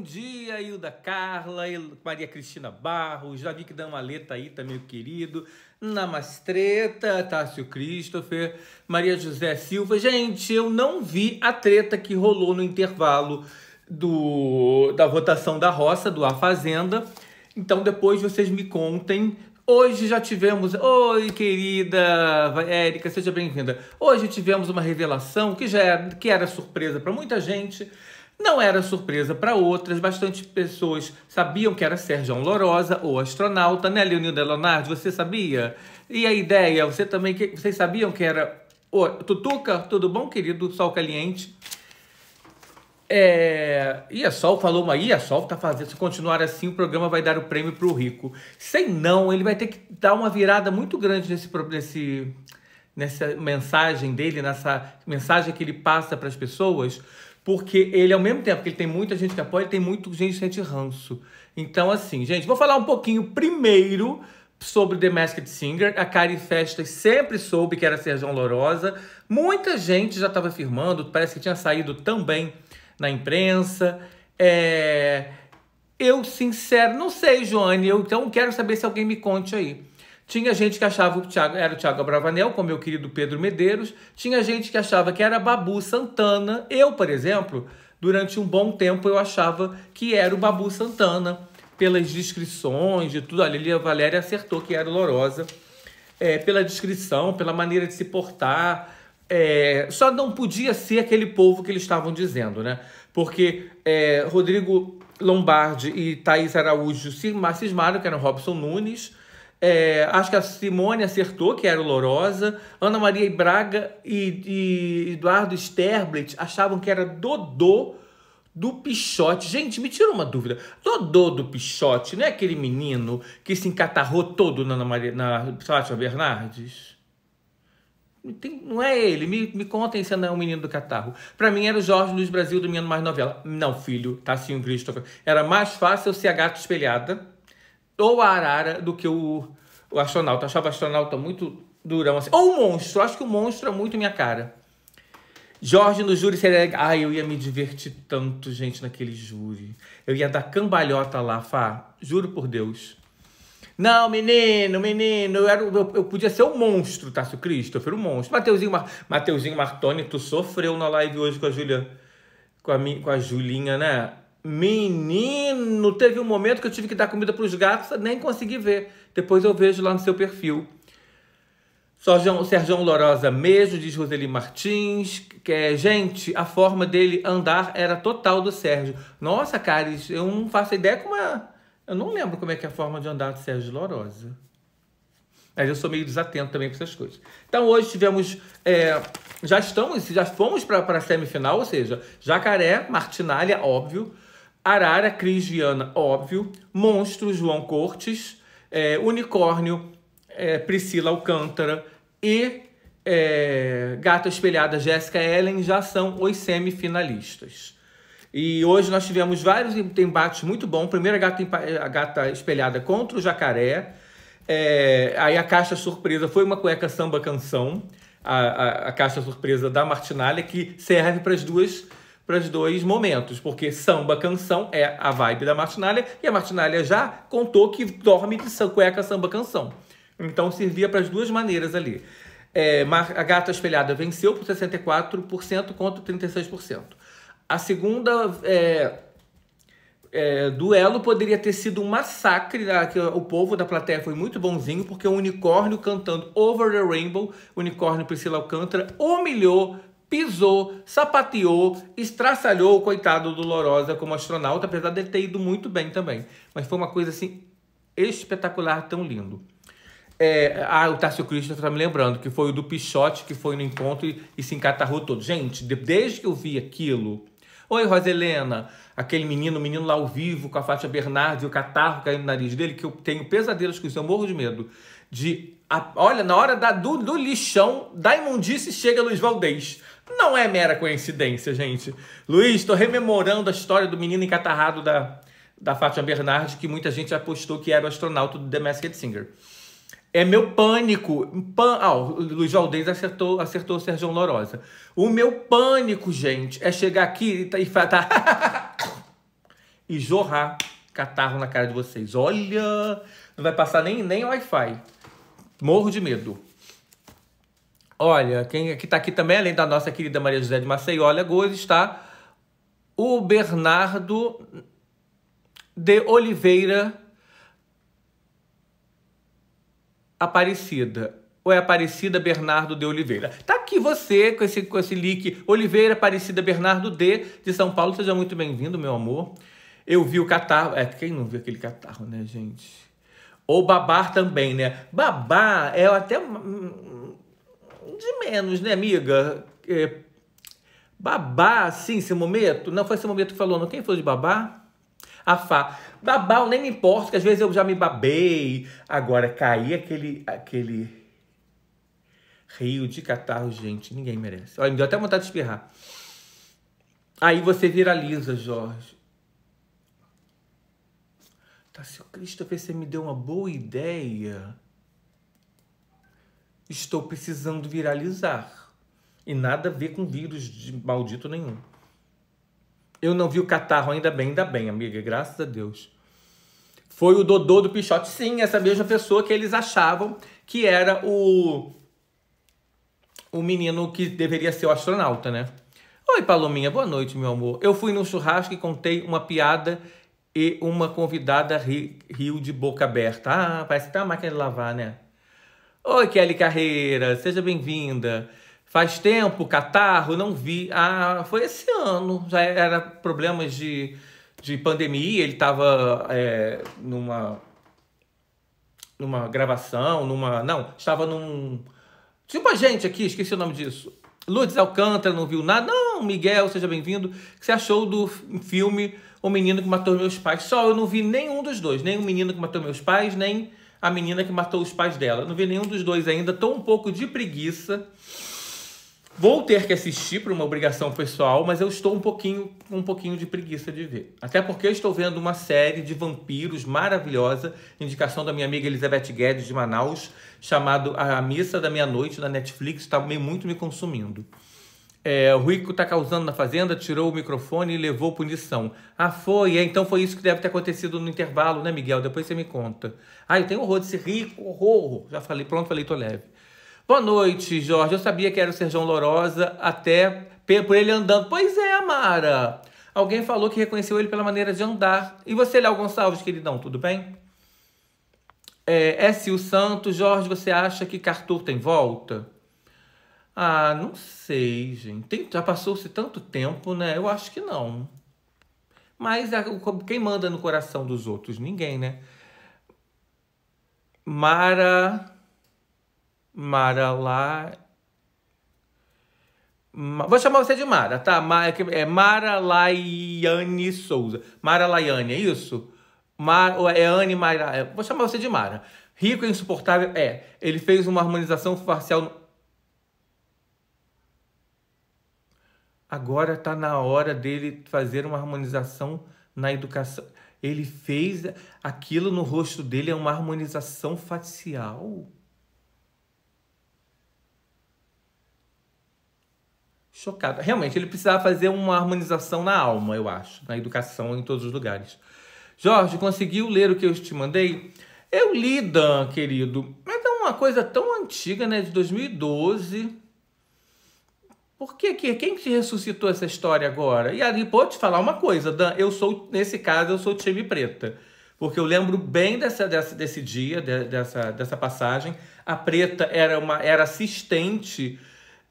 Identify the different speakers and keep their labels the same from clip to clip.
Speaker 1: Bom dia, Hilda Carla, Maria Cristina Barros, já vi que dá uma letra aí, tá meu querido. Namastreta, Tássio Christopher, Maria José Silva. Gente, eu não vi a treta que rolou no intervalo do, da votação da roça, do A Fazenda. Então depois vocês me contem Hoje já tivemos. Oi, querida Érica, seja bem-vinda. Hoje tivemos uma revelação que já era, é, que era surpresa para muita gente, não era surpresa para outras, bastante pessoas sabiam que era Sérgio Lorosa ou astronauta, né, Leonilda Leonardo? Você sabia? E a ideia, você também, que, vocês sabiam que era. Ô, Tutuca, tudo bom, querido? Sol caliente. É, a Sol falou, mas a Sol tá fazendo. Se continuar assim, o programa vai dar o prêmio pro rico. Sem não, ele vai ter que dar uma virada muito grande nesse, nesse, nessa mensagem dele, nessa mensagem que ele passa para as pessoas, porque ele, ao mesmo tempo que ele tem muita gente que apoia, ele tem muita gente que sente ranço. Então, assim, gente, vou falar um pouquinho primeiro sobre The Masked Singer. A Karen Festas sempre soube que era Sergião Lorosa. Muita gente já estava afirmando, parece que tinha saído também na imprensa. É... Eu, sincero, não sei, Joane. Eu, então, quero saber se alguém me conte aí. Tinha gente que achava que era o Thiago Abravanel, como meu é querido Pedro Medeiros. Tinha gente que achava que era Babu Santana. Eu, por exemplo, durante um bom tempo eu achava que era o Babu Santana. Pelas descrições de tudo, a Lilia Valéria acertou que era Lorosa. É, pela descrição, pela maneira de se portar. É, só não podia ser aquele povo que eles estavam dizendo, né? Porque é, Rodrigo Lombardi e Thaís Araújo se cismaram que era Robson Nunes. É, acho que a Simone acertou, que era o Lorosa. Ana Maria e Braga e, e Eduardo Sterblit achavam que era Dodô do Pichote. Gente, me tira uma dúvida. Dodô do Pichote não é aquele menino que se encatarrou todo na, Ana Maria, na Fátima Bernardes? Tem, não é ele. Me, me contem se não é o um menino do catarro. Para mim era o Jorge Luiz Brasil do Menino Mais Novela. Não, filho, Tassinho tá, Christopher. Era mais fácil ser a gata espelhada ou a arara do que o, o astronauta. achava o astronauta muito durão assim. Ou o monstro. acho que o monstro é muito minha cara. Jorge no júri seria. Ai, eu ia me divertir tanto, gente, naquele júri. Eu ia dar cambalhota lá, Fá. Juro por Deus. Não, menino, menino, eu, era, eu, eu podia ser o um monstro, o Christopher, o um monstro. Mateuzinho, Mar, Mateuzinho Martoni, tu sofreu na live hoje com a Julia, com a, com a Julinha, né? Menino, teve um momento que eu tive que dar comida para os gatos, nem consegui ver. Depois eu vejo lá no seu perfil. Sérgio Lorosa mesmo, diz Roseli Martins. Que, é, gente, a forma dele andar era total do Sérgio. Nossa, Caris, eu não faço ideia como é. Eu não lembro como é que é a forma de andar do Sérgio Lorosa. Mas eu sou meio desatento também com essas coisas. Então hoje tivemos. É, já estamos, já fomos para a semifinal, ou seja, Jacaré, Martinália, óbvio. Arara Cris Viana, óbvio. Monstro João Cortes. É, unicórnio é, Priscila Alcântara. E é, Gata Espelhada Jéssica Ellen já são os semifinalistas. E hoje nós tivemos vários embates muito bons. Primeiro a gata, a gata espelhada contra o jacaré. É, aí a caixa surpresa foi uma cueca samba canção. A, a, a caixa surpresa da Martinalha, que serve para as duas para os dois momentos, porque samba canção é a vibe da Martinália e a Martinália já contou que dorme de cueca samba canção. Então servia para as duas maneiras ali. É, a Gata Espelhada venceu por 64% contra 36%. A segunda é, é, duelo poderia ter sido um massacre. O povo da plateia foi muito bonzinho, porque o unicórnio cantando Over the Rainbow, o unicórnio Priscila Alcântara, humilhou pisou, sapateou, estraçalhou o coitado do Lorosa como astronauta, apesar dele ter ido muito bem também. Mas foi uma coisa assim espetacular, tão lindo. É, ah, o Tarcio Cristo está me lembrando que foi o do Pichote que foi no encontro e, e se encatarrou todo. Gente, de, desde que eu vi aquilo. Oi, Roselena, aquele menino, o menino lá ao vivo com a Fátia e o catarro caindo no nariz dele, que eu tenho pesadelos com isso, eu morro de medo. De, a, olha, na hora da, do, do lixão, da imundice chega Luiz Valdez. Não é mera coincidência, gente. Luiz, estou rememorando a história do menino encatarrado da, da Fátima Bernard, que muita gente apostou que era o astronauta do The Masked Singer. É meu pânico. Pan... Ah, Luiz Valdez acertou, acertou o Sérgio Lorosa. O meu pânico, gente, é chegar aqui e, tá, tá e jorrar catarro na cara de vocês. Olha, não vai passar nem, nem Wi-Fi. Morro de medo. Olha, quem está aqui também, além da nossa querida Maria José de Maceió, olha, hoje está o Bernardo de Oliveira Aparecida. Ou é Aparecida Bernardo de Oliveira? Tá aqui você com esse, com esse link Oliveira Aparecida Bernardo de de São Paulo. Seja muito bem-vindo, meu amor. Eu vi o catarro. É, quem não viu aquele catarro, né, gente? Ou babar também, né? Babar é até de menos, né, amiga? É, babá, sim, seu momento? Não foi seu momento que falou, não? Quem falou de babá? A Fá. Babá, eu nem me importo, que às vezes eu já me babei. Agora, cair aquele, aquele rio de catarro, gente, ninguém merece. Olha, me deu até vontade de espirrar. Aí você viraliza, Jorge. Tá, seu Christopher, você me deu uma boa ideia. Estou precisando viralizar. E nada a ver com vírus de maldito nenhum. Eu não vi o catarro, ainda bem, ainda bem, amiga, graças a Deus. Foi o Dodô do Pichote. Sim, essa mesma pessoa que eles achavam que era o, o menino que deveria ser o astronauta, né? Oi, Palominha, boa noite, meu amor. Eu fui no churrasco e contei uma piada e uma convidada ri, riu de boca aberta. Ah, parece que tá a máquina de lavar, né? Oi, Kelly Carreira, seja bem-vinda. Faz tempo, catarro, não vi. Ah, foi esse ano. Já era problemas de, de pandemia, ele estava é, numa numa gravação, numa. Não, estava num. Tipo a gente aqui, esqueci o nome disso. Lourdes Alcântara não viu nada. Não, Miguel, seja bem-vindo. O que você achou do filme O Menino que Matou Meus Pais? Só eu não vi nenhum dos dois, nem o Menino que Matou Meus Pais, nem a menina que matou os pais dela. Não vi nenhum dos dois ainda, tô um pouco de preguiça. Vou ter que assistir por uma obrigação pessoal, mas eu estou um pouquinho um pouquinho de preguiça de ver. Até porque estou vendo uma série de vampiros maravilhosa, indicação da minha amiga Elizabeth Guedes de Manaus, chamado A Missa da Meia-Noite na Netflix, está muito me consumindo. É, o Rico tá causando na fazenda, tirou o microfone e levou punição. Ah, foi, é, então foi isso que deve ter acontecido no intervalo, né, Miguel? Depois você me conta. Ah, eu tenho horror desse Rico, horror. Já falei, pronto, falei, tô leve. Boa noite, Jorge. Eu sabia que era o Serjão Lorosa até por ele andando. Pois é, Mara. Alguém falou que reconheceu ele pela maneira de andar. E você, Léo Gonçalves, queridão, tudo bem? É, é S. O Santos, Jorge, você acha que Cartur tem volta? Ah, não sei, gente. Tem, já passou-se tanto tempo, né? Eu acho que não. Mas é quem manda no coração dos outros? Ninguém, né? Mara. Mara lá. Vou chamar você de Mara, tá? É, é Mara Laiane Souza. Mara Laiane, é isso? Mar, é Anne Mara. É, vou chamar você de Mara. Rico e insuportável? É. Ele fez uma harmonização facial Agora está na hora dele fazer uma harmonização na educação. Ele fez aquilo no rosto dele, é uma harmonização facial. Chocado. Realmente, ele precisava fazer uma harmonização na alma, eu acho, na educação, em todos os lugares. Jorge, conseguiu ler o que eu te mandei? Eu li, Dan, querido. Mas é uma coisa tão antiga, né? De 2012. Por que, que quem que ressuscitou essa história agora? E ali vou te falar uma coisa, Dan, eu sou nesse caso eu sou time preta, porque eu lembro bem dessa, dessa desse dia, de, dessa, dessa passagem. A preta era uma era assistente,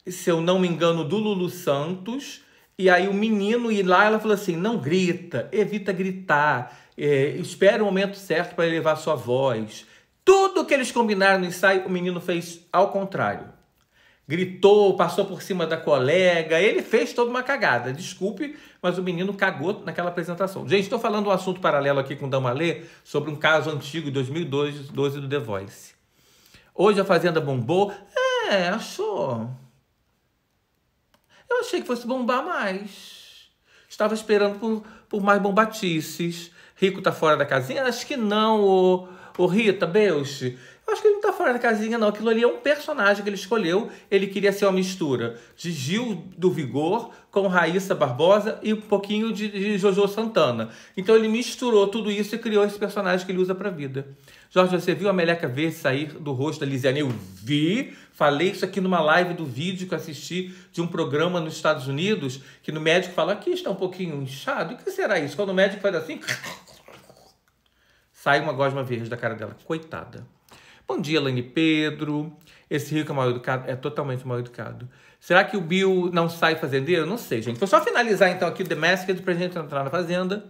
Speaker 1: se eu não me engano, do Lulu Santos. E aí o menino e lá ela falou assim: não grita, evita gritar, é, espera o momento certo para elevar sua voz. Tudo que eles combinaram no ensaio, o menino fez ao contrário gritou, passou por cima da colega, ele fez toda uma cagada. Desculpe, mas o menino cagou naquela apresentação. Gente, estou falando um assunto paralelo aqui com o Damalê sobre um caso antigo de 2012 do The Voice. Hoje a Fazenda bombou. É, achou. Eu achei que fosse bombar mais. Estava esperando por, por mais bombatices. Rico tá fora da casinha? Acho que não, o o Rita Belch acho que ele não tá fora da casinha, não. Aquilo ali é um personagem que ele escolheu. Ele queria ser uma mistura de Gil do Vigor com Raíssa Barbosa e um pouquinho de, de Jojo Santana. Então ele misturou tudo isso e criou esse personagem que ele usa pra vida. Jorge, você viu a meleca verde sair do rosto da Lisiane? Eu vi. Falei isso aqui numa live do vídeo que eu assisti de um programa nos Estados Unidos, que no médico fala, aqui está um pouquinho inchado. O que será isso? Quando o médico faz assim... Sai uma gosma verde da cara dela. Coitada. Bom dia, Lani Pedro. Esse rico é mal educado? É totalmente mal educado. Será que o Bill não sai fazendeiro? Não sei, gente. Vou só finalizar então aqui o The Masked pra gente entrar na fazenda.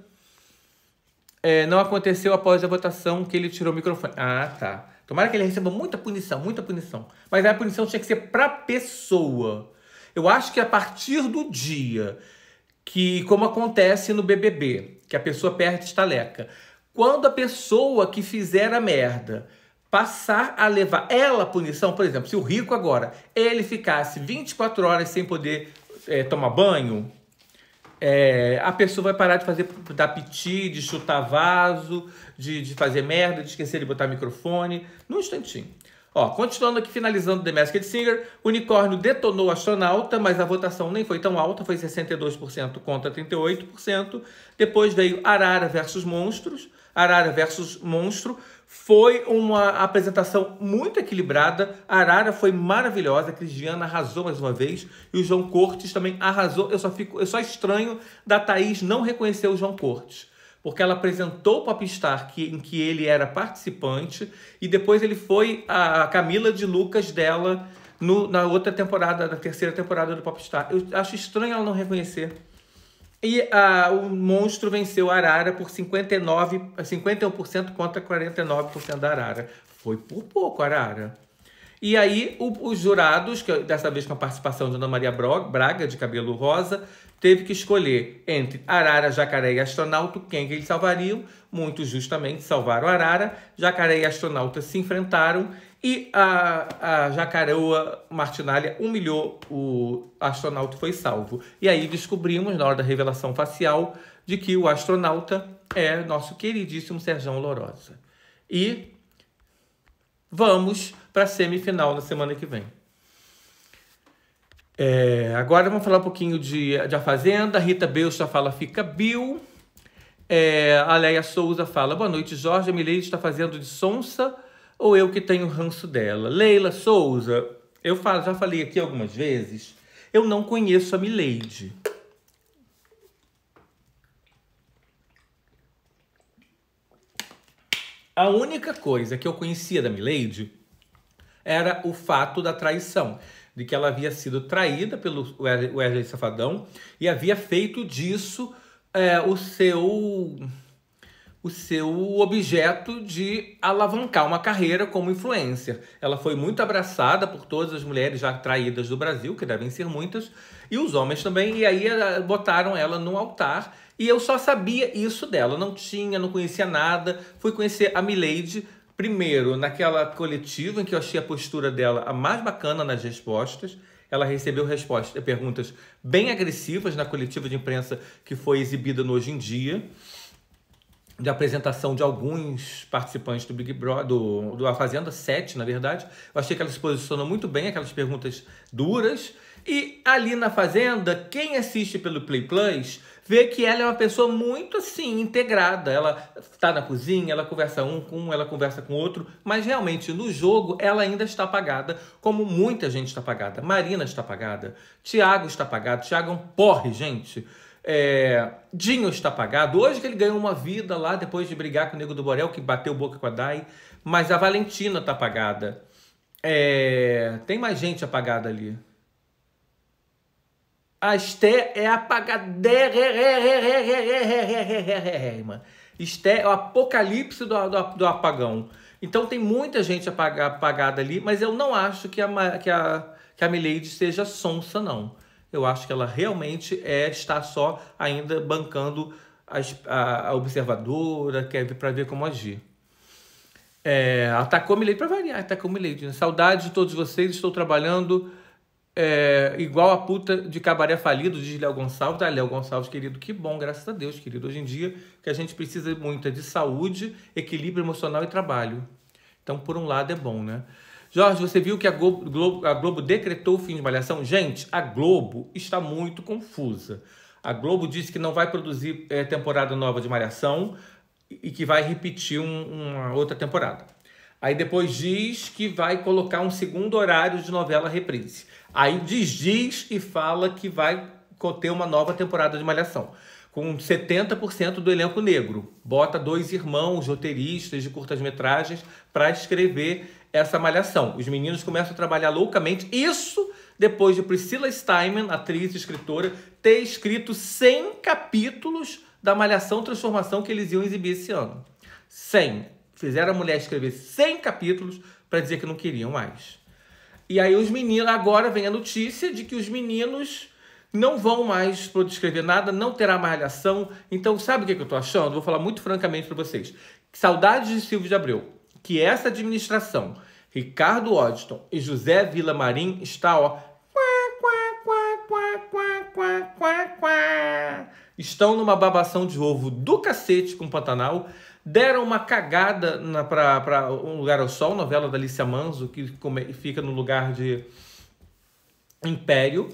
Speaker 1: É, não aconteceu após a votação que ele tirou o microfone. Ah, tá. Tomara que ele receba muita punição, muita punição. Mas a punição tinha que ser pra pessoa. Eu acho que a partir do dia que, como acontece no BBB, que a pessoa perde estaleca, quando a pessoa que fizer a merda passar a levar ela à punição, por exemplo, se o rico agora ele ficasse 24 horas sem poder é, tomar banho, é, a pessoa vai parar de fazer dar piti, de chutar vaso, de, de fazer merda, de esquecer de botar microfone, num instantinho. Ó, continuando aqui, finalizando The Masked Singer, unicórnio detonou astronauta, mas a votação nem foi tão alta, foi 62% contra 38%. Depois veio Arara versus Monstros, Arara versus Monstro, foi uma apresentação muito equilibrada. A Arara foi maravilhosa, a Cristiana arrasou mais uma vez e o João Cortes também arrasou. Eu só fico, eu só estranho da Thaís não reconhecer o João Cortes, porque ela apresentou o Popstar que, em que ele era participante e depois ele foi a Camila de Lucas dela no, na outra temporada, na terceira temporada do Popstar. Eu acho estranho ela não reconhecer e ah, o monstro venceu a Arara por 59, 51% contra 49% da Arara. Foi por pouco, Arara. E aí, o, os jurados, que dessa vez com a participação de Ana Maria Braga, de cabelo rosa, teve que escolher entre Arara, Jacaré e Astronauta quem que eles salvariam. Muito justamente salvaram Arara. Jacaré e Astronauta se enfrentaram e a, a Jacaroa Martinalha humilhou o astronauta e foi salvo. E aí descobrimos, na hora da revelação facial, de que o astronauta é nosso queridíssimo Serjão Lorosa. E vamos para a semifinal na semana que vem. É, agora vamos falar um pouquinho de, de A Fazenda. Rita Belcha fala Fica Bill. É, a Leia Souza fala Boa noite, Jorge. A Milene está fazendo de sonsa ou eu que tenho ranço dela. Leila Souza, eu falo, já falei aqui algumas vezes, eu não conheço a Milady. A única coisa que eu conhecia da Milady era o fato da traição, de que ela havia sido traída pelo Wesley Safadão e havia feito disso é, o seu o seu objeto de alavancar uma carreira como influencer. Ela foi muito abraçada por todas as mulheres já traídas do Brasil, que devem ser muitas, e os homens também, e aí eh, botaram ela no altar. E eu só sabia isso dela, não tinha, não conhecia nada. Fui conhecer a Milady primeiro naquela coletiva em que eu achei a postura dela a mais bacana nas respostas. Ela recebeu respostas, perguntas bem agressivas na coletiva de imprensa que foi exibida no Hoje em Dia de apresentação de alguns participantes do Big Brother, do, do A Fazenda, sete, na verdade. Eu achei que ela se posicionou muito bem, aquelas perguntas duras. E ali na Fazenda, quem assiste pelo Play Plus vê que ela é uma pessoa muito assim, integrada. Ela está na cozinha, ela conversa um com um, ela conversa com outro, mas realmente no jogo ela ainda está apagada, como muita gente está apagada. Marina está apagada, Tiago está apagado, Tiago é um porre, gente. É, Dinho está pagado. Hoje que ele ganhou uma vida lá depois de brigar com o Nego do Borel, que bateu boca com a Dai. Mas a Valentina está pagada. É, tem mais gente apagada ali. A Esté é apagada. Esté é o apocalipse do, do, do, apagão. Então tem muita gente apagada ali, mas eu não acho que a, que a, que a Milady seja sonsa, não eu acho que ela realmente é está só ainda bancando as, a, a, observadora, quer ver é para ver como agir. É, atacou Milei para variar, atacou me Né? Saudade de todos vocês, estou trabalhando é, igual a puta de cabaré falido, diz Léo Gonçalves. Ah, Léo Gonçalves, querido, que bom, graças a Deus, querido. Hoje em dia, que a gente precisa muito é de saúde, equilíbrio emocional e trabalho. Então, por um lado, é bom, né? Jorge, você viu que a Globo, Globo, a Globo decretou o fim de Malhação? Gente, a Globo está muito confusa. A Globo disse que não vai produzir é, temporada nova de Malhação e que vai repetir um, uma outra temporada. Aí depois diz que vai colocar um segundo horário de novela reprise. Aí desdiz e fala que vai ter uma nova temporada de Malhação, com 70% do elenco negro. Bota dois irmãos roteiristas de curtas-metragens para escrever essa malhação. Os meninos começam a trabalhar loucamente. Isso depois de Priscila Steinman, atriz e escritora, ter escrito 100 capítulos da malhação transformação que eles iam exibir esse ano. 100. Fizeram a mulher escrever 100 capítulos para dizer que não queriam mais. E aí os meninos, agora vem a notícia de que os meninos não vão mais escrever nada, não terá malhação. Então, sabe o que, eu estou achando? Vou falar muito francamente para vocês. Saudades de Silvio de Abreu que essa administração, Ricardo Odston e José Vila Marim, está ó. Estão numa babação de ovo do cacete com o Pantanal. Deram uma cagada para Um Lugar ao Sol, novela da Alicia Manso, que fica no lugar de Império.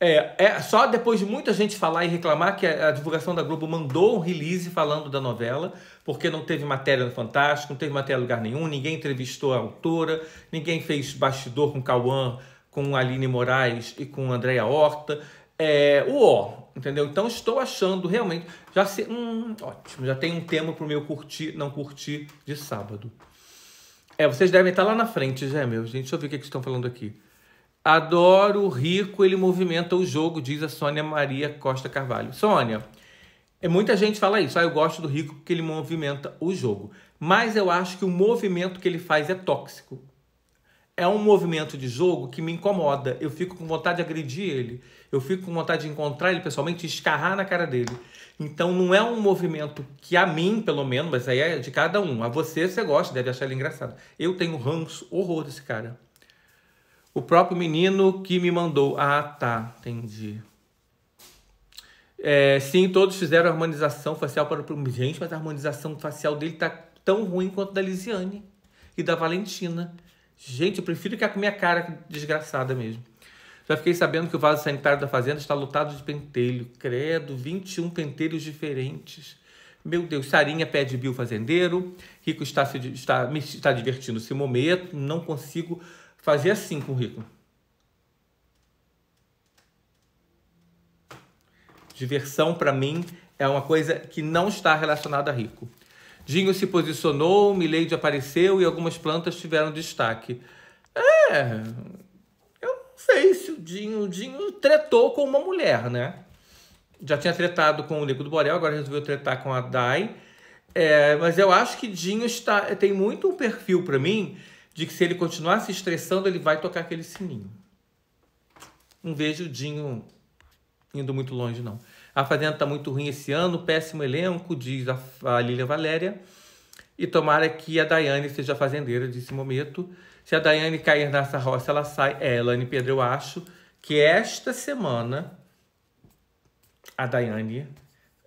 Speaker 1: É, é, só depois de muita gente falar e reclamar que a, a, divulgação da Globo mandou um release falando da novela, porque não teve matéria no Fantástico, não teve matéria em lugar nenhum, ninguém entrevistou a autora, ninguém fez bastidor com Cauã, com Aline Moraes e com Andréa Horta. É, o ó, entendeu? Então estou achando realmente. Já se, hum, ótimo, já tem um tema para o meu curtir, não curtir de sábado. É, vocês devem estar lá na frente, já, meu gente. Deixa eu ver o que, é que estão falando aqui. Adoro o rico, ele movimenta o jogo, diz a Sônia Maria Costa Carvalho. Sônia, é, muita gente fala isso, ah, eu gosto do rico porque ele movimenta o jogo. Mas eu acho que o movimento que ele faz é tóxico. É um movimento de jogo que me incomoda. Eu fico com vontade de agredir ele. Eu fico com vontade de encontrar ele pessoalmente e escarrar na cara dele. Então não é um movimento que a mim, pelo menos, mas aí é de cada um. A você, você gosta, deve achar ele engraçado. Eu tenho ranço, horror desse cara. O próprio menino que me mandou. Ah, tá, entendi. É, sim, todos fizeram harmonização facial para o. Gente, mas a harmonização facial dele tá tão ruim quanto da Lisiane e da Valentina. Gente, eu prefiro que a com minha cara desgraçada mesmo. Já fiquei sabendo que o vaso sanitário da fazenda está lotado de pentelho. Credo, 21 pentelhos diferentes. Meu Deus, Sarinha pede Bill fazendeiro. Rico está, se, está, está divertindo-se momento. Não consigo fazer assim com o Rico. Diversão, para mim, é uma coisa que não está relacionada a rico. Dinho se posicionou, Milady apareceu e algumas plantas tiveram destaque. É, eu não sei se o Dinho, o Dinho tretou com uma mulher, né? Já tinha tretado com o Nico do Borel, agora resolveu tretar com a Dai. É, mas eu acho que Dinho está, tem muito um perfil para mim de que se ele continuar se estressando, ele vai tocar aquele sininho. Não vejo o Dinho indo muito longe, não. A Fazenda está muito ruim esse ano, péssimo elenco, diz a, a Lília Valéria. E tomara que a Daiane seja fazendeira, disse momento. Se a Daiane cair nessa roça, ela sai. É, Elane Pedro, eu acho que esta semana a Daiane,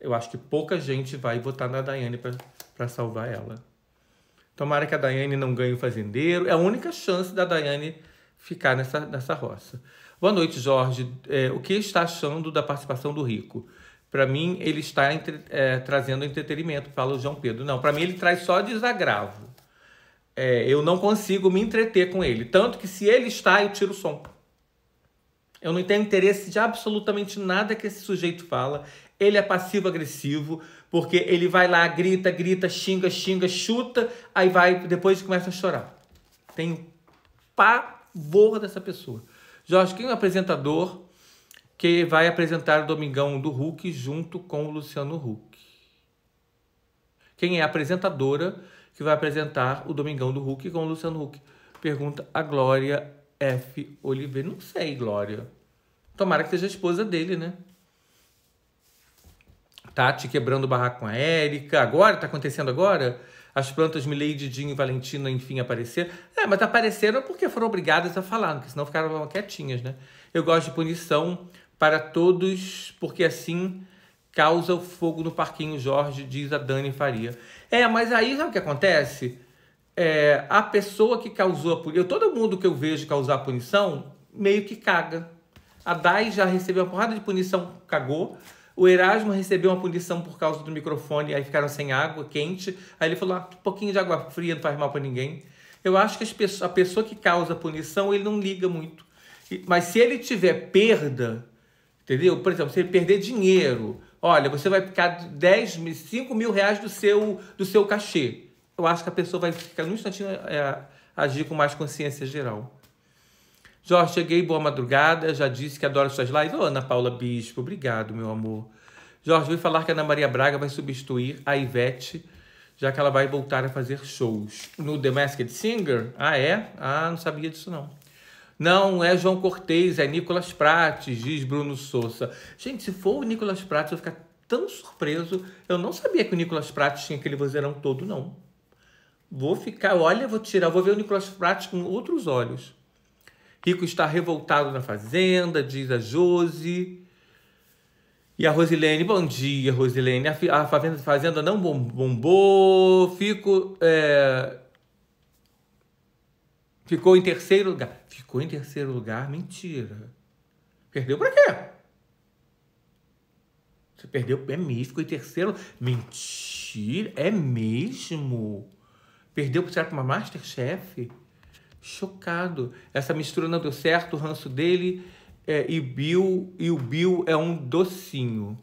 Speaker 1: eu acho que pouca gente vai votar na Daiane para salvar ela. Tomara que a Daiane não ganhe o fazendeiro. É a única chance da Daiane ficar nessa, nessa roça. Boa noite, Jorge. É, o que está achando da participação do Rico? Para mim, ele está entre, é, trazendo entretenimento, fala o João Pedro. Não, para mim ele traz só desagravo. É, eu não consigo me entreter com ele. Tanto que se ele está, eu tiro o som. Eu não tenho interesse de absolutamente nada que esse sujeito fala. Ele é passivo-agressivo. Porque ele vai lá, grita, grita, xinga, xinga, chuta, aí vai, depois começa a chorar. Tenho pavor dessa pessoa. Jorge, quem é o apresentador que vai apresentar o Domingão do Hulk junto com o Luciano Huck? Quem é a apresentadora que vai apresentar o Domingão do Hulk com o Luciano Huck? Pergunta a Glória F. Oliveira. Não sei, Glória. Tomara que seja a esposa dele, né? Tati tá quebrando o barraco com a Érica. Agora, tá acontecendo agora? As plantas Milady, Dinho e Valentina, enfim, apareceram. É, mas apareceram porque foram obrigadas a falar, porque senão ficaram quietinhas, né? Eu gosto de punição para todos, porque assim causa o fogo no parquinho Jorge, diz a Dani Faria. É, mas aí sabe o que acontece? É, a pessoa que causou a punição, todo mundo que eu vejo causar a punição, meio que caga. A Dai já recebeu uma porrada de punição, cagou. O Erasmo recebeu uma punição por causa do microfone, aí ficaram sem água quente. Aí ele falou: ah, um pouquinho de água fria não faz mal para ninguém. Eu acho que a pessoa que causa punição, ele não liga muito. Mas se ele tiver perda, entendeu? Por exemplo, se ele perder dinheiro, olha, você vai ficar 10, 5 mil reais do seu, do seu cachê. Eu acho que a pessoa vai ficar num instantinho é, agir com mais consciência geral. Jorge, cheguei, boa madrugada. Já disse que adoro suas lives. Ô, Ana Paula Bispo, obrigado, meu amor. Jorge, vou falar que a Ana Maria Braga vai substituir a Ivete, já que ela vai voltar a fazer shows. No The Masked Singer? Ah, é? Ah, não sabia disso, não. Não, é João Cortez, é Nicolas Prates, diz Bruno Souza. Gente, se for o Nicolas Prates, eu vou ficar tão surpreso. Eu não sabia que o Nicolas Prates tinha aquele vozeirão todo, não. Vou ficar, olha, vou tirar, vou ver o Nicolas Prates com outros olhos. Rico está revoltado na fazenda, diz a Josi. E a Rosilene, bom dia, Rosilene. A, fazenda, fazenda não bombou, fico. É... Ficou em terceiro lugar. Ficou em terceiro lugar? Mentira. Perdeu para quê? Você perdeu, é mesmo, ficou em terceiro. Mentira, é mesmo? Perdeu, pra que é uma Masterchef? chocado. Essa mistura não deu certo, o ranço dele é, e Bill, e o Bill é um docinho.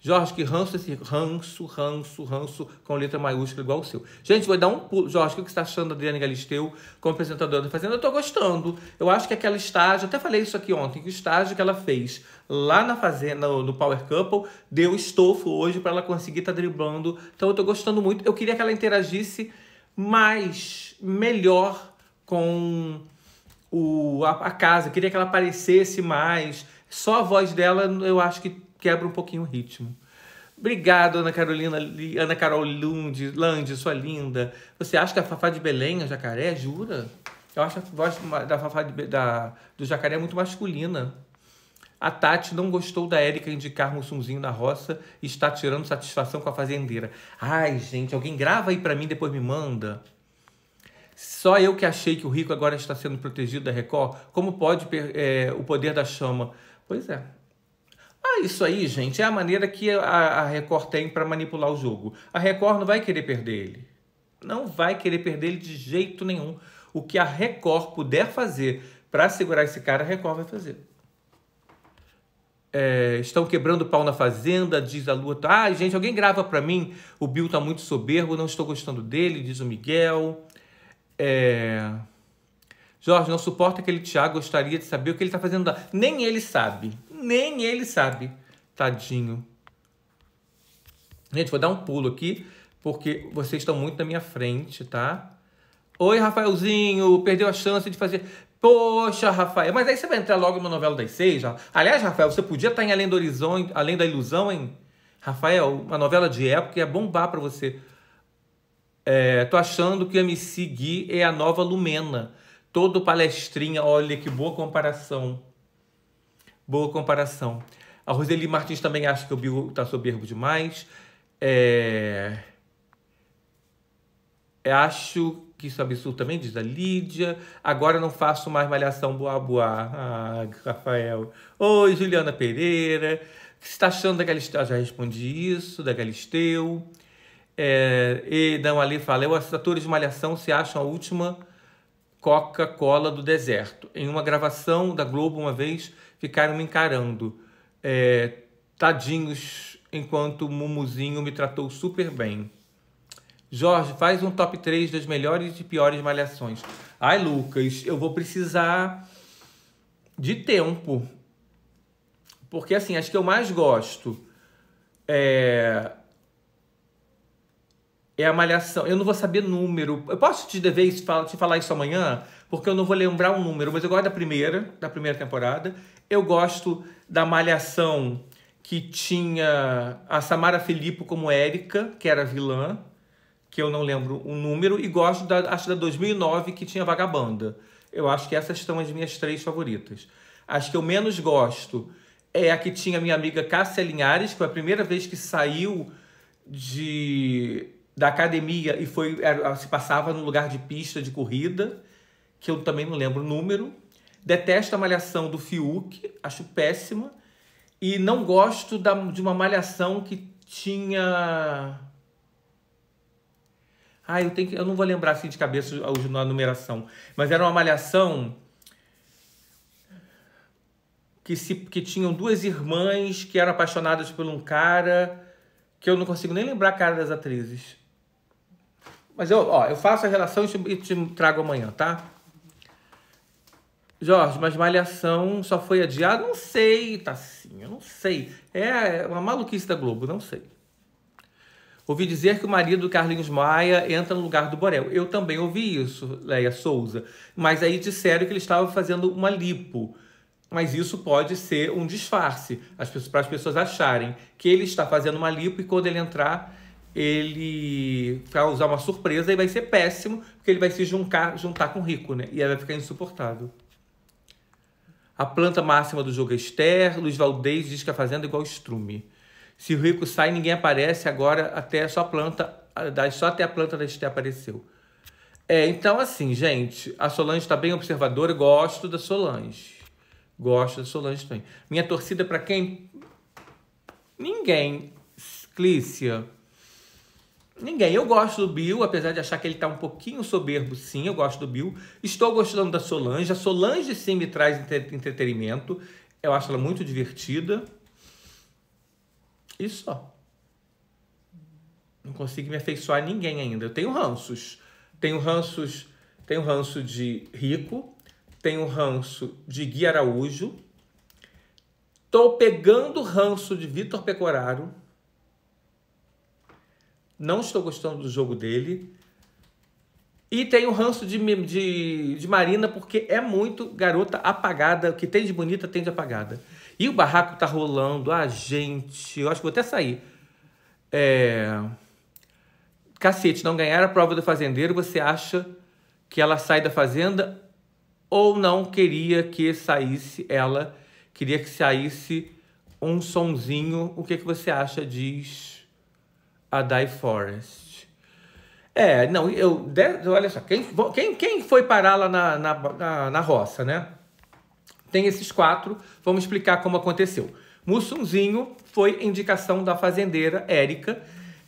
Speaker 1: Jorge, que ranço esse ranço, ranço, ranço, com letra maiúscula igual o seu. Gente, vou dar um pulo. Jorge, o que você está achando da Adriane Galisteu como apresentadora da Fazenda? Eu tô gostando. Eu acho que aquela estágio, até falei isso aqui ontem, que o estágio que ela fez lá na Fazenda, no Power Couple, deu estofo hoje para ela conseguir estar tá driblando. Então eu tô gostando muito. Eu queria que ela interagisse mais, melhor com o, a, a casa, queria que ela aparecesse mais. Só a voz dela eu acho que quebra um pouquinho o ritmo. Obrigado, Ana Carolina, Ana Carol Lund, sua linda. Você acha que a Fafá de Belém é jacaré? Jura? Eu acho a voz da Fafá de, da, do jacaré é muito masculina. A Tati não gostou da Érica indicar Mussunzinho na roça e está tirando satisfação com a fazendeira. Ai, gente, alguém grava aí para mim, depois me manda. Só eu que achei que o rico agora está sendo protegido da Record? Como pode é, o poder da chama? Pois é. Ah, isso aí, gente, é a maneira que a, a Record tem para manipular o jogo. A Record não vai querer perder ele. Não vai querer perder ele de jeito nenhum. O que a Record puder fazer para segurar esse cara, a Record vai fazer. É, estão quebrando pau na fazenda, diz a Lua. Ah, gente, alguém grava para mim. O Bill tá muito soberbo, não estou gostando dele, diz o Miguel. É... Jorge, não suporta aquele Thiago gostaria de saber o que ele está fazendo. Nem ele sabe. Nem ele sabe. Tadinho. Gente, vou dar um pulo aqui, porque vocês estão muito na minha frente, tá? Oi, Rafaelzinho, perdeu a chance de fazer. Poxa, Rafael, mas aí você vai entrar logo numa novela das seis. Já. Aliás, Rafael, você podia estar tá em Além do Horizonte, Além da Ilusão, hein? Rafael, uma novela de época ia bombar para você. É, tô achando que MC Gui é a nova Lumena. Todo palestrinha, olha que boa comparação. Boa comparação. A Roseli Martins também acha que o Bill tá soberbo demais. É... é acho que isso é absurdo também, diz a Lídia. Agora não faço mais malhação boa boa. Ah, Rafael. Oi, Juliana Pereira. O que você está achando da Galisteu? Eu já respondi isso, da Galisteu. É, e dão ali fala: os atores de Malhação se acham a última Coca-Cola do deserto. Em uma gravação da Globo, uma vez, ficaram me encarando. É, tadinhos, enquanto o Mumuzinho me tratou super bem. Jorge, faz um top 3 das melhores e piores malhações. Ai, Lucas, eu vou precisar de tempo. Porque, assim, acho que eu mais gosto é, é a malhação. Eu não vou saber número. Eu posso te dever te falar isso amanhã, porque eu não vou lembrar um número, mas eu gosto da primeira, da primeira temporada. Eu gosto da malhação que tinha a Samara Filippo como Érica, que era vilã, que eu não lembro o número, e gosto da acho da 2009 que tinha Vagabanda. Eu acho que essas são as minhas três favoritas. As que eu menos gosto é a que tinha minha amiga Cássia Linhares, que foi a primeira vez que saiu de da academia e foi se passava no lugar de pista de corrida, que eu também não lembro o número. Detesto a malhação do Fiuk, acho péssima. E não gosto da, de uma malhação que tinha. Ah, eu, tenho que, eu não vou lembrar assim de cabeça a, a numeração. Mas era uma malhação que, se, que tinham duas irmãs que eram apaixonadas por um cara que eu não consigo nem lembrar a cara das atrizes. Mas eu, ó, eu faço a relação e te, e te trago amanhã, tá? Jorge, mas Malhação só foi adiada? Não sei, tá sim, eu não sei. É, é uma maluquice da Globo, não sei. Ouvi dizer que o marido do Carlinhos Maia entra no lugar do Borel. Eu também ouvi isso, Leia Souza. Mas aí disseram que ele estava fazendo uma lipo. Mas isso pode ser um disfarce para as pessoas acharem que ele está fazendo uma lipo e quando ele entrar ele causar uma surpresa e vai ser péssimo, porque ele vai se juntar, juntar com o rico, né? E ela vai ficar insuportável. A planta máxima do jogo é Esther. Luiz Valdez diz que a fazenda é igual estrume. Se o rico sai, ninguém aparece. Agora até só a planta, só até a planta da Esther apareceu. É, então assim, gente, a Solange está bem observadora. Gosto da Solange. Gosto da Solange também. Minha torcida para quem? Ninguém. Clícia. Ninguém. Eu gosto do Bill, apesar de achar que ele está um pouquinho soberbo, sim, eu gosto do Bill. Estou gostando da Solange. A Solange sim me traz entre entretenimento. Eu acho ela muito divertida. E só. Não consigo me afeiçoar a ninguém ainda. Eu tenho ranços. Tenho ranços. Tenho ranço de Rico. Tenho ranço de Gui Araújo. Tô pegando ranço de Vitor Pecoraro. Não estou gostando do jogo dele. E tem o ranço de, de, de Marina, porque é muito garota apagada. O que tem de bonita tem de apagada. E o barraco tá rolando. Ah, gente, eu acho que vou até sair. É... Cacete, não ganhar a prova do fazendeiro, você acha que ela sai da fazenda ou não queria que saísse ela? Queria que saísse um sonzinho. O que, que você acha? Diz a Die Forest. É, não, eu. Olha só, quem, quem, quem foi parar lá na, na, na, na roça, né? Tem esses quatro, vamos explicar como aconteceu. Mussunzinho foi indicação da fazendeira Érica.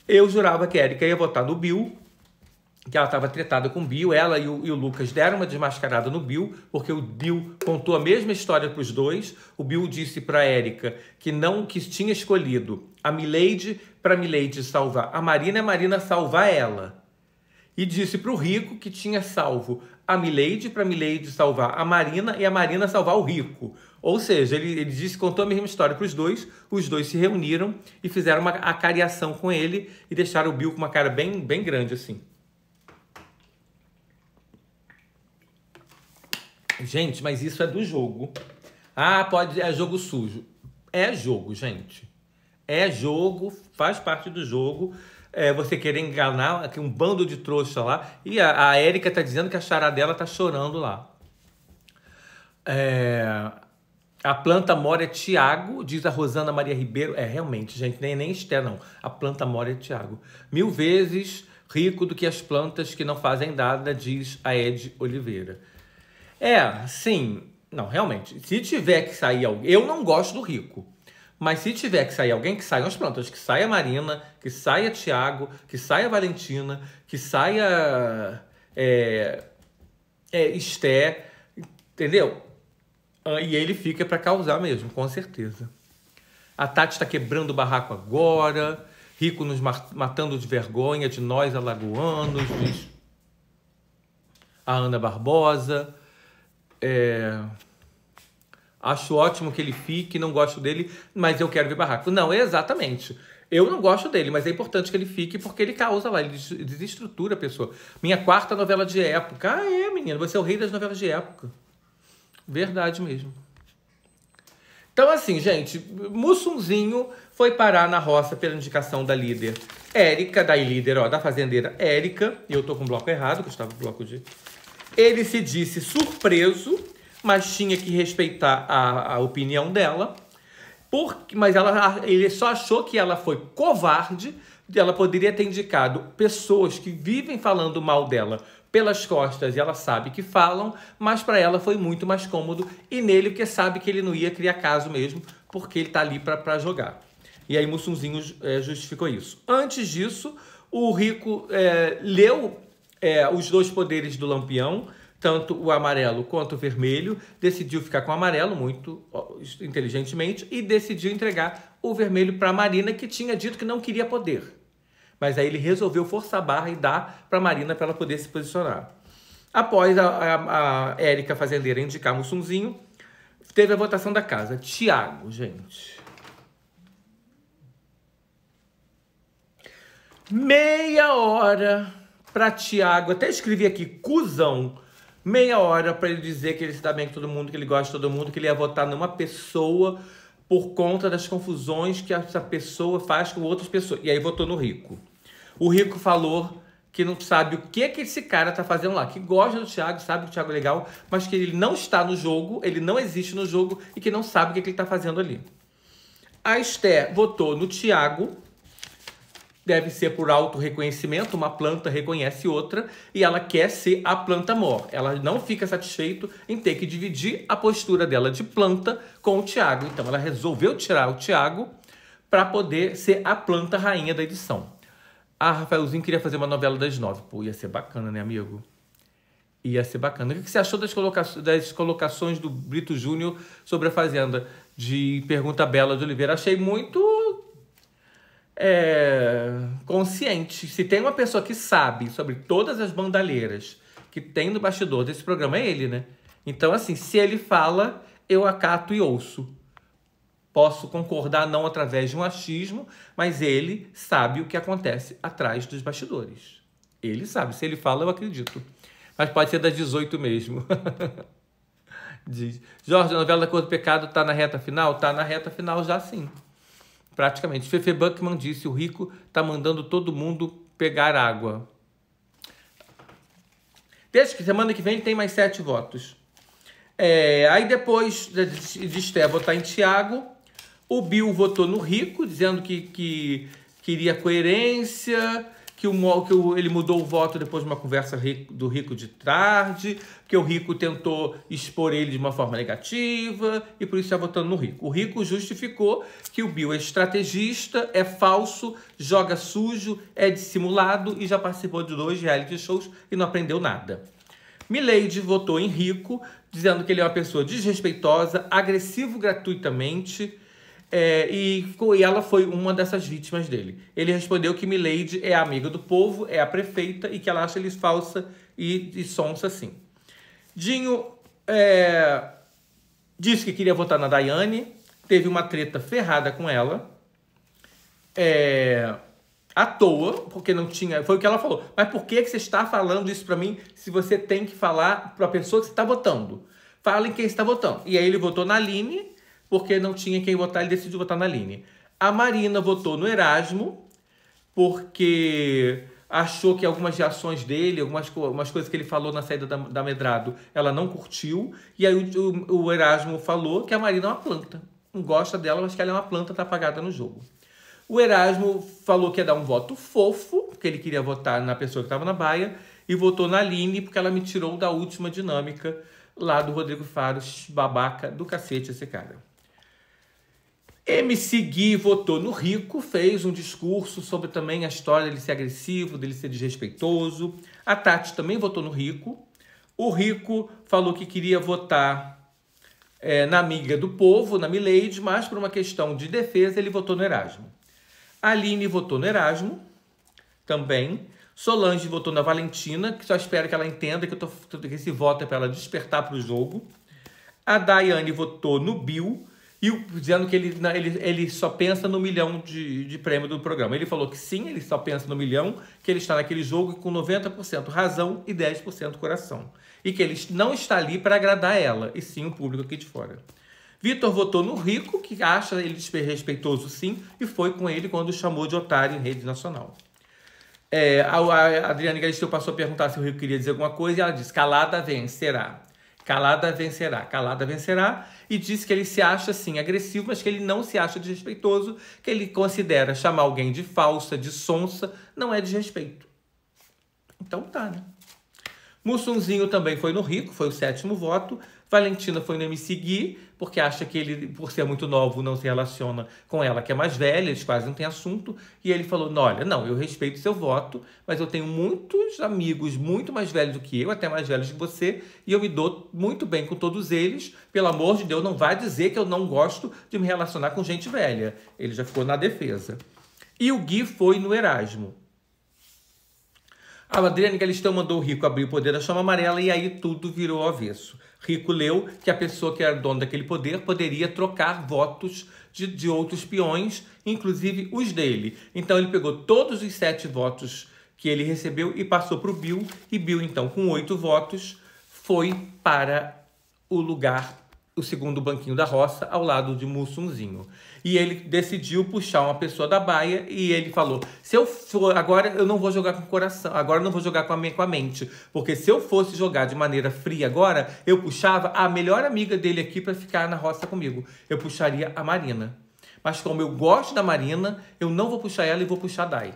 Speaker 1: Eu jurava que Érica ia votar no Bill, que ela estava tretada com o Bill. Ela e o, e o, Lucas deram uma desmascarada no Bill, porque o Bill contou a mesma história para os dois. O Bill disse para Érica que não que tinha escolhido a Milady para Milady salvar a Marina e a Marina salvar ela. E disse para o rico que tinha salvo a Milady para Milady salvar a Marina e a Marina salvar o rico. Ou seja, ele, ele disse, contou a mesma história para os dois, os dois se reuniram e fizeram uma acariação com ele e deixaram o Bill com uma cara bem, bem grande assim. Gente, mas isso é do jogo. Ah, pode, é jogo sujo. É jogo, gente. É jogo, faz parte do jogo. É, você querer enganar aqui um bando de trouxa lá. E a, a Érica tá dizendo que a charadela dela tá chorando lá. É, a planta mora é Tiago, diz a Rosana Maria Ribeiro. É, realmente, gente, nem, nem Esté, não. A planta mora é Tiago. Mil vezes rico do que as plantas que não fazem nada, diz a Ed Oliveira. É, sim. Não, realmente. Se tiver que sair alguém. Eu não gosto do rico. Mas se tiver que sair alguém, que saia os prontos. que saia Marina, que saia Tiago, que saia Valentina, que saia é, é, Esté, entendeu? Ah, e ele fica para causar mesmo, com certeza. A Tati está quebrando o barraco agora, Rico nos matando de vergonha, de nós alagoanos, diz a Ana Barbosa. É... Acho ótimo que ele fique, não gosto dele, mas eu quero ver barraco. Não, exatamente. Eu não gosto dele, mas é importante que ele fique porque ele causa lá, ele desestrutura a pessoa. Minha quarta novela de época. Ah, é, menino, você é o rei das novelas de época. Verdade mesmo. Então, assim, gente, Mussunzinho foi parar na roça pela indicação da líder Érica, da líder, ó, da fazendeira Érica. E eu tô com o bloco errado, que eu estava no bloco de. Ele se disse surpreso mas tinha que respeitar a, a opinião dela. Porque, mas ela, ele só achou que ela foi covarde. Ela poderia ter indicado pessoas que vivem falando mal dela pelas costas e ela sabe que falam, mas para ela foi muito mais cômodo e nele porque sabe que ele não ia criar caso mesmo, porque ele tá ali para jogar. E aí Mussunzinho é, justificou isso. Antes disso, o Rico é, leu é, os dois poderes do Lampião tanto o amarelo quanto o vermelho, decidiu ficar com o amarelo, muito inteligentemente, e decidiu entregar o vermelho para Marina, que tinha dito que não queria poder. Mas aí ele resolveu forçar a barra e dar para Marina para ela poder se posicionar. Após a, a, a Érica Fazendeira indicar Mussunzinho, teve a votação da casa. Tiago, gente. Meia hora para Tiago. Até escrevi aqui, cuzão meia hora para ele dizer que ele se dá bem com todo mundo, que ele gosta de todo mundo, que ele ia votar numa pessoa por conta das confusões que essa pessoa faz com outras pessoas. E aí votou no Rico. O Rico falou que não sabe o que que esse cara tá fazendo lá, que gosta do Thiago, sabe que o Thiago é legal, mas que ele não está no jogo, ele não existe no jogo e que não sabe o que, que ele tá fazendo ali. A Esté votou no Thiago, deve ser por auto-reconhecimento, uma planta reconhece outra e ela quer ser a planta mor. Ela não fica satisfeita em ter que dividir a postura dela de planta com o Tiago. Então ela resolveu tirar o Tiago para poder ser a planta rainha da edição. Ah, Rafaelzinho queria fazer uma novela das nove. Pô, ia ser bacana, né, amigo? Ia ser bacana. O que você achou das, coloca das colocações do Brito Júnior sobre a Fazenda? De Pergunta Bela de Oliveira. Achei muito é, consciente. Se tem uma pessoa que sabe sobre todas as bandalheiras que tem no bastidor desse programa, é ele, né? Então, assim, se ele fala, eu acato e ouço. Posso concordar não através de um achismo, mas ele sabe o que acontece atrás dos bastidores. Ele sabe. Se ele fala, eu acredito. Mas pode ser das 18 mesmo. Diz. Jorge, a novela da Cor do Pecado está na reta final? Está na reta final já sim praticamente. Fefe Buckman disse: o rico tá mandando todo mundo pegar água. Desde que semana que vem tem mais sete votos. É, aí depois de Esté votar em Tiago, o Bill votou no rico, dizendo que, que queria coerência, que, o, que o, ele mudou o voto depois de uma conversa rico, do rico de tarde, que o rico tentou expor ele de uma forma negativa e por isso está votando no rico. O rico justificou que o Bill é estrategista, é falso, joga sujo, é dissimulado e já participou de dois reality shows e não aprendeu nada. Milady votou em rico, dizendo que ele é uma pessoa desrespeitosa, agressivo gratuitamente é, e, e ela foi uma dessas vítimas dele. Ele respondeu que Milady é amiga do povo, é a prefeita e que ela acha eles falsa e, e sonsa assim. Dinho é, disse que queria votar na Daiane, teve uma treta ferrada com ela, é, à toa, porque não tinha. Foi o que ela falou. Mas por que, que você está falando isso para mim se você tem que falar para a pessoa que você está votando? Fala em quem está votando. E aí ele votou na Aline porque não tinha quem votar, ele decidiu votar na Aline. A Marina votou no Erasmo, porque achou que algumas reações dele, algumas, coisas que ele falou na saída da, da Medrado, ela não curtiu. E aí o, o, o, Erasmo falou que a Marina é uma planta. Não gosta dela, mas que ela é uma planta, tá apagada no jogo. O Erasmo falou que ia dar um voto fofo, porque ele queria votar na pessoa que estava na baia, e votou na Aline, porque ela me tirou da última dinâmica lá do Rodrigo Faros, babaca do cacete esse cara. MC Gui votou no Rico, fez um discurso sobre também a história dele ser agressivo, dele ser desrespeitoso. A Tati também votou no Rico. O Rico falou que queria votar é, na amiga do povo, na Mileide, mas por uma questão de defesa ele votou no Erasmo. A Aline votou no Erasmo também. Solange votou na Valentina, que só espero que ela entenda que, eu tô, que esse voto é para ela despertar para o jogo. A Daiane votou no Bill. E dizendo que ele, ele, ele só pensa no milhão de, de prêmio do programa. Ele falou que sim, ele só pensa no milhão, que ele está naquele jogo com 90% razão e 10% coração. E que ele não está ali para agradar ela, e sim o público aqui de fora. Vitor votou no Rico, que acha ele desrespeitoso sim, e foi com ele quando o chamou de otário em rede nacional. É, a, a Adriane Galisteu passou a perguntar se o Rico queria dizer alguma coisa e ela disse: calada vencerá. Calada vencerá, calada vencerá, e diz que ele se acha assim agressivo, mas que ele não se acha desrespeitoso, que ele considera chamar alguém de falsa, de sonsa, não é desrespeito. Então tá, né? Mussunzinho também foi no Rico, foi o sétimo voto, Valentina foi no me seguir, porque acha que ele, por ser muito novo, não se relaciona com ela, que é mais velha, eles quase não têm assunto. E ele falou: Olha, não, eu respeito seu voto, mas eu tenho muitos amigos muito mais velhos do que eu, até mais velhos que você, e eu me dou muito bem com todos eles. Pelo amor de Deus, não vai dizer que eu não gosto de me relacionar com gente velha. Ele já ficou na defesa. E o Gui foi no Erasmo. A ah, Adriane Galistão mandou o Rico abrir o poder da chama amarela e aí tudo virou avesso. Rico leu que a pessoa que era dona daquele poder poderia trocar votos de, de outros peões, inclusive os dele. Então ele pegou todos os sete votos que ele recebeu e passou para o Bill, e Bill, então, com oito votos, foi para o lugar o segundo banquinho da roça, ao lado de Mussunzinho. E ele decidiu puxar uma pessoa da baia e ele falou: se eu for, agora eu não vou jogar com o coração, agora eu não vou jogar com a, minha, com a mente, porque se eu fosse jogar de maneira fria agora, eu puxava a melhor amiga dele aqui para ficar na roça comigo. Eu puxaria a Marina. Mas como eu gosto da Marina, eu não vou puxar ela e vou puxar a Dai.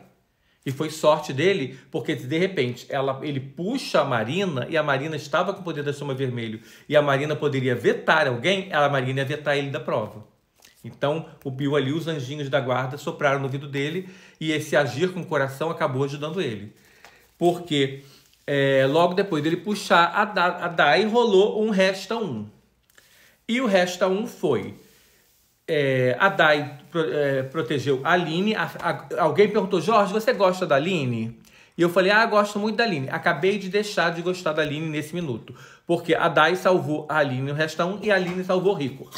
Speaker 1: E foi sorte dele, porque de repente ela, ele puxa a Marina e a Marina estava com o poder da Soma vermelho e a Marina poderia vetar alguém, a Marina ia vetar ele da prova. Então, o Bill ali, os anjinhos da guarda sopraram no ouvido dele e esse agir com o coração acabou ajudando ele. Porque é, logo depois dele puxar a, a Dai, rolou um resta um. E o resta um foi é, a Dai é, protegeu a Aline. A, a, alguém perguntou, Jorge, você gosta da Aline? E eu falei, ah, gosto muito da Aline. Acabei de deixar de gostar da Aline nesse minuto. Porque a Dai salvou a Aline no Resta um e a Aline salvou Rico.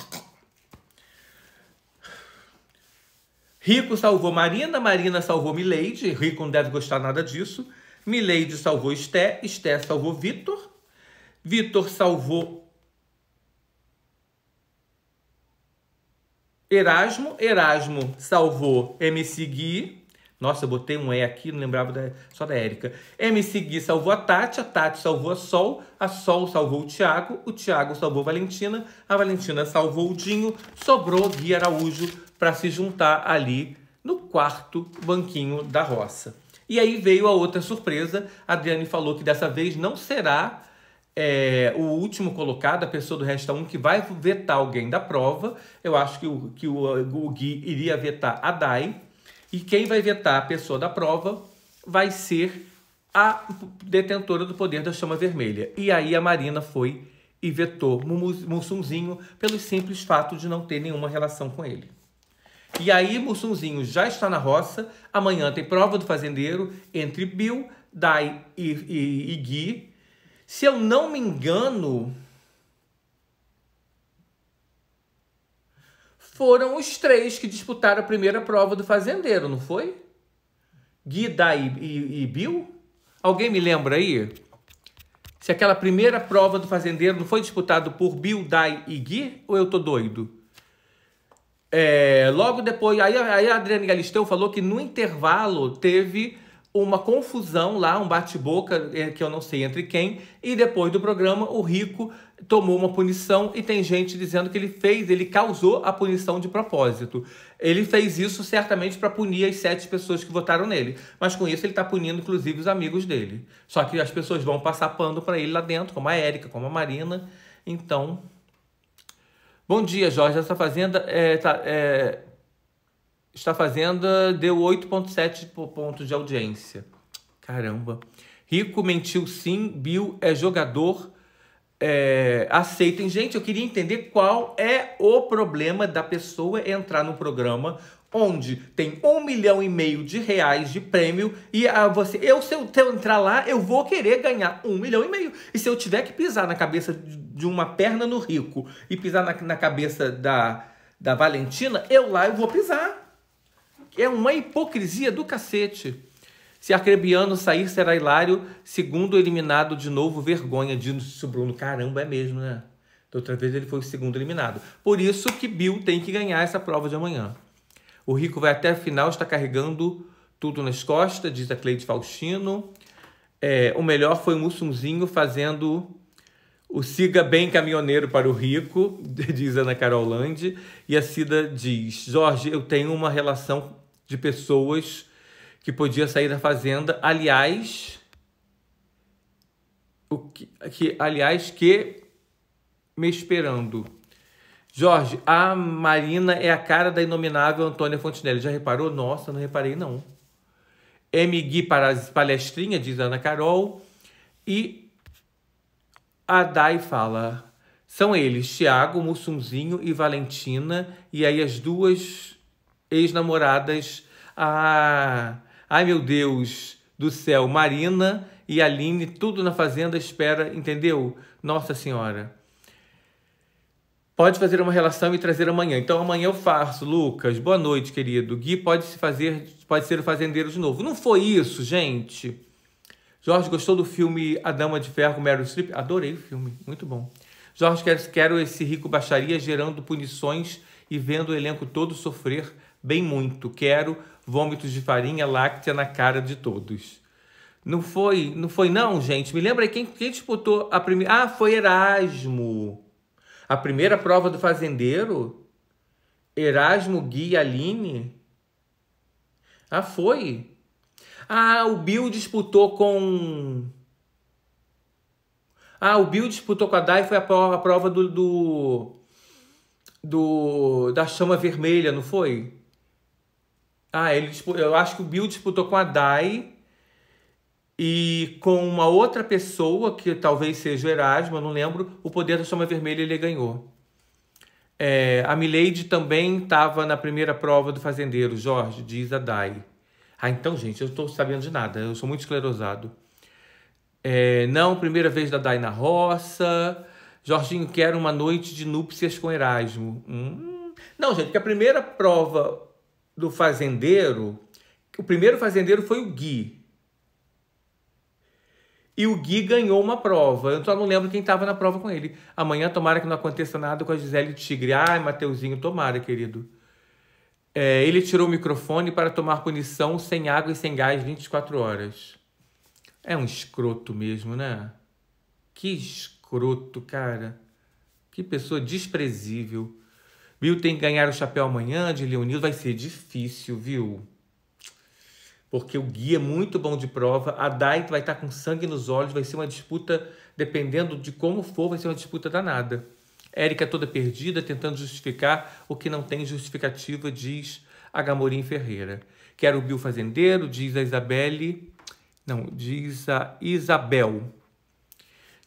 Speaker 1: Rico salvou Marina, Marina salvou Milady. Rico não deve gostar nada disso. Milady salvou Esté, Esté salvou Vitor. Vitor salvou Erasmo, Erasmo salvou MC Gui. Nossa, eu botei um E aqui, não lembrava da, só da Érica. MC Gui salvou a Tati, a Tati salvou a Sol, a Sol salvou o Tiago, o Tiago salvou a Valentina, a Valentina salvou o Dinho, sobrou Gui Araújo para se juntar ali no quarto banquinho da roça. E aí veio a outra surpresa. A Adriane falou que dessa vez não será é, o último colocado, a pessoa do resto 1, que vai vetar alguém da prova. Eu acho que o, que o, o Gui iria vetar a Dai. E quem vai vetar a pessoa da prova vai ser a detentora do poder da chama vermelha. E aí a Marina foi e vetou Mussunzinho pelo simples fato de não ter nenhuma relação com ele. E aí Mussunzinho já está na roça, amanhã tem prova do fazendeiro entre Bill, Dai e, e, e Gui se eu não me engano, foram os três que disputaram a primeira prova do fazendeiro, não foi? Guida e, e, e Bill? Alguém me lembra aí? Se aquela primeira prova do fazendeiro não foi disputada por Bill, Dai e Gui, ou eu tô doido? É, logo depois, aí, aí a Adriane Galisteu falou que no intervalo teve uma confusão lá, um bate-boca é, que eu não sei entre quem, e depois do programa o rico tomou uma punição e tem gente dizendo que ele fez, ele causou a punição de propósito. Ele fez isso certamente para punir as sete pessoas que votaram nele, mas com isso ele está punindo inclusive os amigos dele. Só que as pessoas vão passar pano para ele lá dentro, como a Érica, como a Marina. Então, bom dia, Jorge. Essa fazenda é, tá, é Está Fazenda eh, deu 8,7 pontos de audiência. Caramba. Rico mentiu sim, Bill é jogador. É, eh, aceitem. Gente, eu queria entender qual é o problema da pessoa entrar no programa onde tem um milhão e meio de reais de prêmio e a você, eu se eu, se eu entrar lá, eu vou querer ganhar um milhão e meio. E se eu tiver que pisar na cabeça de uma perna no rico e pisar na, na cabeça da, da Valentina, eu lá eu vou pisar. É uma hipocrisia do cacete. Se Acrebiano sair, será Hilário, segundo eliminado de novo, vergonha, diz o Bruno. Caramba, é mesmo, né? Da outra vez ele foi o segundo eliminado. Por isso que Bill tem que ganhar essa prova de amanhã. O Rico vai até a final, está carregando tudo nas costas, diz a Cleide Faustino. É, o melhor foi o Mussunzinho fazendo o Siga Bem Caminhoneiro para o Rico, diz Ana Carol Landi. E a Cida diz: Jorge, eu tenho uma relação de pessoas que podia sair da fazenda. Aliás, o que, que aliás que me esperando. Jorge, a Marina é a cara da inominável Antônia Fontinelli. Já reparou? Nossa, não reparei não. M. Gui para as palestrinhas, diz Ana Carol. E a Dai fala. São eles, Tiago, Mussunzinho e Valentina. E aí as duas ex-namoradas, a. Ah, ai meu Deus do céu, Marina e Aline, tudo na fazenda espera, entendeu? Nossa Senhora. Pode fazer uma relação e trazer amanhã. Então amanhã eu faço, Lucas. Boa noite, querido. Gui pode se fazer, pode ser o fazendeiro de novo. Não foi isso, gente. Jorge gostou do filme A Dama de Ferro, Meryl Streep? Adorei o filme, muito bom. Jorge quero, quero esse rico baixaria gerando punições e vendo o elenco todo sofrer bem muito, quero vômitos de farinha láctea na cara de todos. Não foi, não foi não, gente. Me lembra aí quem, quem disputou a primeira. Ah, foi Erasmo. A primeira prova do fazendeiro? Erasmo Gui Aline? Ah, foi. Ah, o Bill disputou com. Ah, o Bill disputou com a Dai foi a prova, a prova do, do, do. da chama vermelha, não foi? Ah, ele, eu acho que o Bill disputou com a Dai e com uma outra pessoa, que talvez seja o Erasmo, eu não lembro, o poder da chama vermelha ele ganhou. É, a Milady também estava na primeira prova do fazendeiro, Jorge, diz a Dai. Ah, então, gente, eu estou sabendo de nada, eu sou muito esclerosado. É, não, primeira vez da Dai na roça. Jorginho quer uma noite de núpcias com Erasmo. Hum. Não, gente, porque a primeira prova do fazendeiro, o primeiro fazendeiro foi o Gui. E o Gui ganhou uma prova. Eu só não lembro quem estava na prova com ele. Amanhã, tomara que não aconteça nada com a Gisele Tigre. Ai, Mateuzinho, tomara, querido. É, ele tirou o microfone para tomar punição sem água e sem gás 24 horas. É um escroto mesmo, né? Que escroto, cara. Que pessoa desprezível. Viu? Tem que ganhar o chapéu amanhã de Leonil. Vai ser difícil, viu? Porque o guia é muito bom de prova. A Dait vai estar com sangue nos olhos. Vai ser uma disputa, dependendo de como for, vai ser uma disputa danada. Érica é toda perdida, tentando justificar o que não tem justificativa, diz a Gamorim Ferreira. Quero o Bill Fazendeiro, diz a Isabelle. Não, diz a Isabel.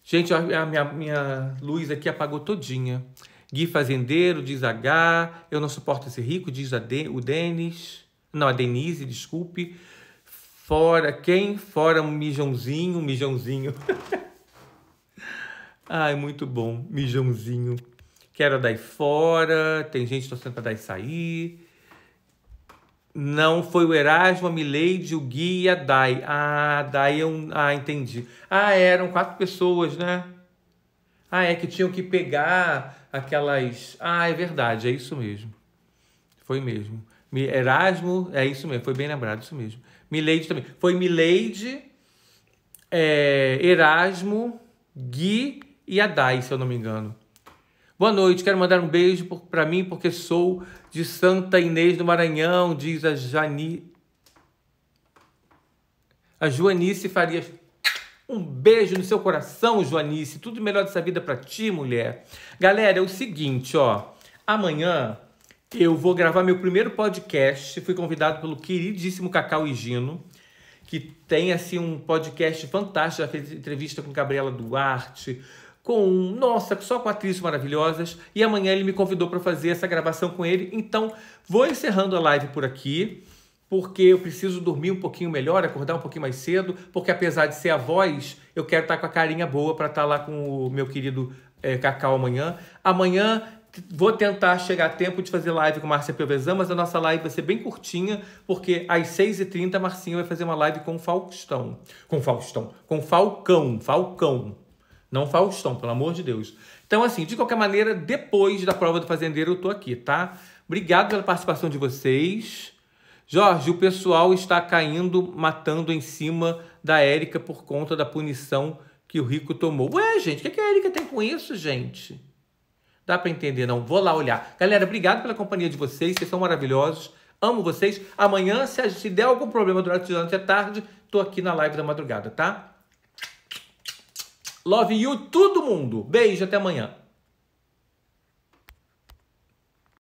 Speaker 1: Gente, a minha, minha luz aqui apagou todinha. Gui Fazendeiro, diz H. Eu não suporto esse rico, diz de, o Denis. Não, a Denise, desculpe. Fora quem? Fora um mijãozinho, mijãozinho. Ai, muito bom, mijãozinho. Quero dar fora, tem gente torcendo para dar sair. Não foi o Erasmo, a Milady, o Gui e a Dai. Ah, Dai um. Ah, entendi. Ah, eram quatro pessoas, né? Ah, é que tinham que pegar aquelas. Ah, é verdade, é isso mesmo. Foi mesmo. Erasmo, é isso mesmo, foi bem lembrado, isso mesmo. Mileide também. Foi Mileide, é, Erasmo, Gui e Adai, se eu não me engano. Boa noite, quero mandar um beijo para mim, porque sou de Santa Inês do Maranhão, diz a Jani. A Joanice Farias. Um beijo no seu coração, Joanice. Tudo melhor dessa vida para ti, mulher. Galera, é o seguinte, ó. Amanhã eu vou gravar meu primeiro podcast. Fui convidado pelo queridíssimo Cacau e Gino, que tem assim um podcast fantástico. Já fez entrevista com Gabriela Duarte, com nossa, só com atrizes maravilhosas. E amanhã ele me convidou para fazer essa gravação com ele. Então, vou encerrando a live por aqui porque eu preciso dormir um pouquinho melhor, acordar um pouquinho mais cedo, porque apesar de ser a voz, eu quero estar tá com a carinha boa para estar tá lá com o meu querido é, Cacau amanhã. Amanhã vou tentar chegar a tempo de fazer live com Márcia Piovesan, mas a nossa live vai ser bem curtinha, porque às 6h30 a Marcinha vai fazer uma live com Faustão. Com Faustão. Com Falcão. Falcão. Não Faustão, pelo amor de Deus. Então, assim, de qualquer maneira, depois da prova do fazendeiro eu tô aqui, tá? Obrigado pela participação de vocês. Jorge, o pessoal está caindo, matando em cima da Érica por conta da punição que o Rico tomou. Ué, gente, o que, é que a Érica tem com isso, gente? Dá para entender, não? Vou lá olhar. Galera, obrigado pela companhia de vocês, vocês são maravilhosos. Amo vocês. Amanhã, se, der algum problema durante a é tarde, tô aqui na live da madrugada, tá? Love you, todo mundo. Beijo, até amanhã.